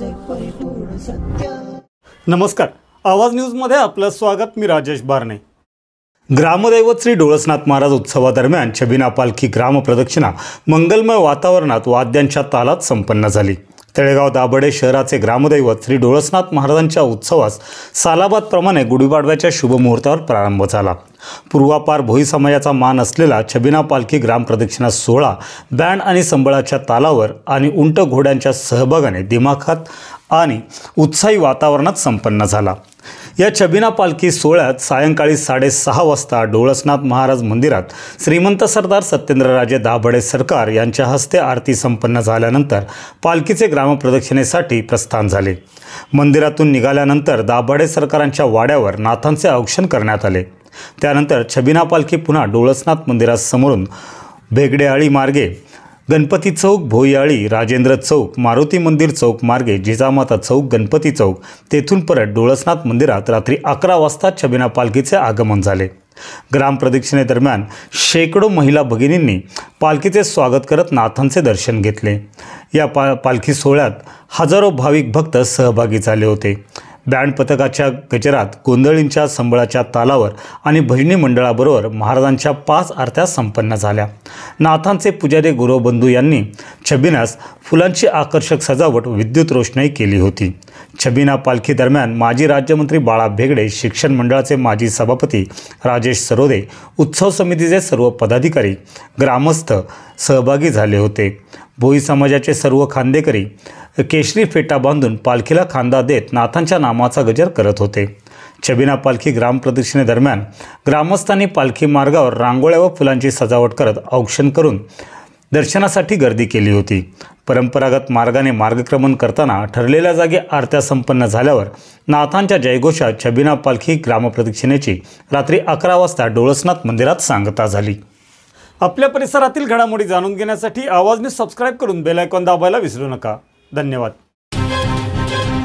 सत्य नमस्कार आवाज न्यूजमध्ये आपलं स्वागत मी राजेश बारणे ग्रामदैवत श्री डोळसनाथ महाराज उत्सवादरम्यान छबिना पालखी ग्रामप्रदक्षिणा मंगलमय वातावरणात वाद्यांच्या तालात संपन्न झाली तळेगाव दाबडे शहराचे ग्रामदैवत श्री डोळसनाथ महाराजांच्या उत्सवास सालाबादप्रमाणे गुढीपाडव्याच्या शुभमुहूर्तावर प्रारंभ झाला पूर्वापार भोई समाजाचा मान असलेला छबिना पालखी ग्रामप्रदक्षिणा सोहळा बँड आणि संबळाच्या तालावर आणि उंट घोड्यांच्या सहभागाने दिमाखात आणि उत्साही वातावरणात संपन्न झाला या छबिना पालखी सोहळ्यात सायंकाळी साडेसहा वाजता डोळसनाथ महाराज मंदिरात श्रीमंत सरदार सत्येंद्रराजे दाभडे सरकार यांच्या हस्ते आरती संपन्न झाल्यानंतर पालखीचे ग्रामप्रदक्षिणेसाठी प्रस्थान झाले मंदिरातून निघाल्यानंतर दाभडे सरकारांच्या वाड्यावर नाथांचे औक्षण करण्यात आले त्यानंतर छबिना पालखी पुन्हा डोळसनाथ मंदिरासमोरून भेगडेआळी मार्गे गणपती चौक भोईआळी राजेंद्र चौक मारुती मंदिर चौक मार्गे जिजामाता चौक गणपती चौक तेथून परत डोळसनाथ मंदिरात रात्री अकरा वाजता छबिना पालखीचे आगमन झाले ग्रामप्रदक्षिणेदरम्यान शेकडो महिला भगिनींनी पालखीचे स्वागत करत नाथांचे दर्शन घेतले या पा पालखी सोहळ्यात हजारो भाविक भक्त सहभागी झाले होते बँड पथकाच्या गजरात गोंधळींच्या संबळाच्या तालावर आणि भजनी मंडळाबरोबर महाराजांच्या पाच आरत्या संपन्न झाल्या नाथांचे पुजारी गुरुबंधू यांनी छबिनास फुलांची आकर्षक सजावट विद्युत रोषणाई केली होती छबिना पालखी दरम्यान माजी राज्यमंत्री बाळा भेगडे शिक्षण मंडळाचे माजी सभापती राजेश सरोदे उत्सव समितीचे सर्व पदाधिकारी ग्रामस्थ सहभागी झाले होते भोई समाजाचे सर्व खांदेकरी केशरी फेटा बांधून पालखीला खांदा देत नाथांच्या नामाचा गजर करत होते छबिना पालखी ग्रामप्रदक्षिणेदरम्यान ग्रामस्थांनी पालखी मार्गावर रांगोळ्या व फुलांची सजावट करत औक्षण करून दर्शनासाठी गर्दी केली होती परंपरागत मार्गाने मार्गक्रमण करताना ठरलेल्या जागी आरत्या संपन्न झाल्यावर नाथांच्या जयघोषात छबिना पालखी ग्रामप्रदक्षिणेची रात्री अकरा वाजता डोळसनाथ मंदिरात सांगता झाली आपल्या परिसरातील घडामोडी जाणून घेण्यासाठी आवाज सबस्क्राईब करून बेलायकॉन दाबायला विसरू नका धन्यवाद